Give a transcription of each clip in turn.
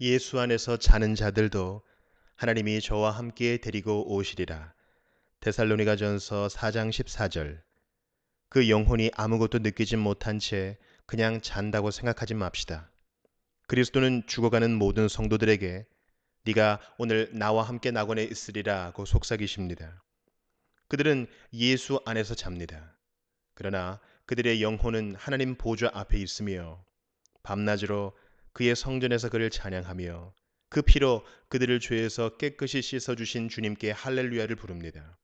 예수 안에서 자는 자들도 하나님이 저와 함께 데리고 오시리라. 데살로니가 전서 4장 14절. 그 영혼이 아무것도 느끼지 못한 채 그냥 잔다고 생각하지 맙시다. 그리스도는 죽어가는 모든 성도들에게 네가 오늘 나와 함께 낙원에 있으리라고 속삭이십니다. 그들은 예수 안에서 잡니다. 그러나 그들의 영혼은 하나님 보좌 앞에 있으며 밤낮으로 그의 성전에서 그를 찬양하며 그 피로 그들을 죄에서 깨끗이 씻어주신 주님께 할렐루야를 부릅니다.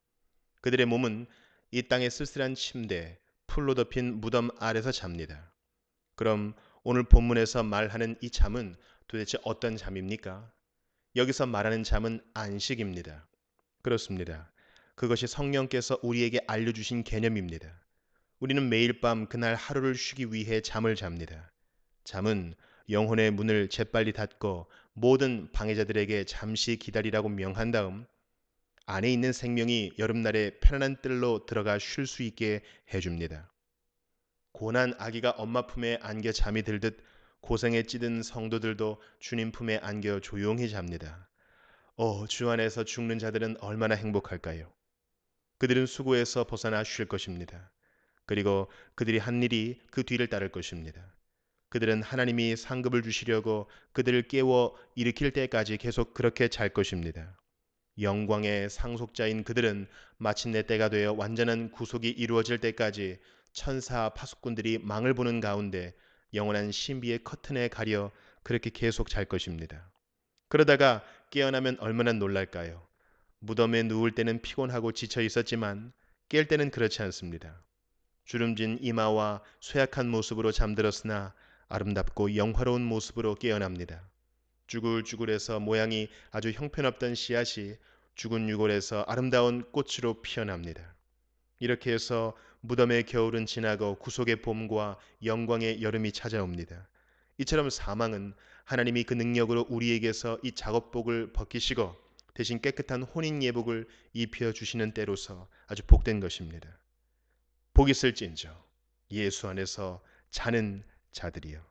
그들의 몸은 이 땅의 쓸쓸한 침대, 풀로 덮인 무덤 아래서 잡니다. 그럼 오늘 본문에서 말하는 이 잠은 도대체 어떤 잠입니까? 여기서 말하는 잠은 안식입니다. 그렇습니다. 그것이 성령께서 우리에게 알려주신 개념입니다. 우리는 매일 밤 그날 하루를 쉬기 위해 잠을 잡니다. 잠은 영혼의 문을 재빨리 닫고 모든 방해자들에게 잠시 기다리라고 명한 다음 안에 있는 생명이 여름날에 편안한 뜰로 들어가 쉴 수 있게 해줍니다. 고난 아기가 엄마 품에 안겨 잠이 들듯 고생에 찌든 성도들도 주님 품에 안겨 조용히 잡니다. 오, 어, 주 안에서 죽는 자들은 얼마나 행복할까요? 그들은 수고에서 벗어나 쉴 것입니다. 그리고 그들이 한 일이 그 뒤를 따를 것입니다. 그들은 하나님이 상급을 주시려고 그들을 깨워 일으킬 때까지 계속 그렇게 잘 것입니다. 영광의 상속자인 그들은 마침내 때가 되어 완전한 구속이 이루어질 때까지 천사 파수꾼들이 망을 보는 가운데 영원한 신비의 커튼에 가려 그렇게 계속 잘 것입니다. 그러다가 깨어나면 얼마나 놀랄까요? 무덤에 누울 때는 피곤하고 지쳐 있었지만 깰 때는 그렇지 않습니다. 주름진 이마와 쇠약한 모습으로 잠들었으나 아름답고 영화로운 모습으로 깨어납니다. 쭈글쭈글해서 모양이 아주 형편없던 씨앗이 죽은 유골에서 아름다운 꽃으로 피어납니다. 이렇게 해서 무덤의 겨울은 지나고 구속의 봄과 영광의 여름이 찾아옵니다. 이처럼 사망은 하나님이 그 능력으로 우리에게서 이 작업복을 벗기시고 대신 깨끗한 혼인 예복을 입혀 주시는 때로서 아주 복된 것입니다. 복 있을진저 예수 안에서 자는 자들이여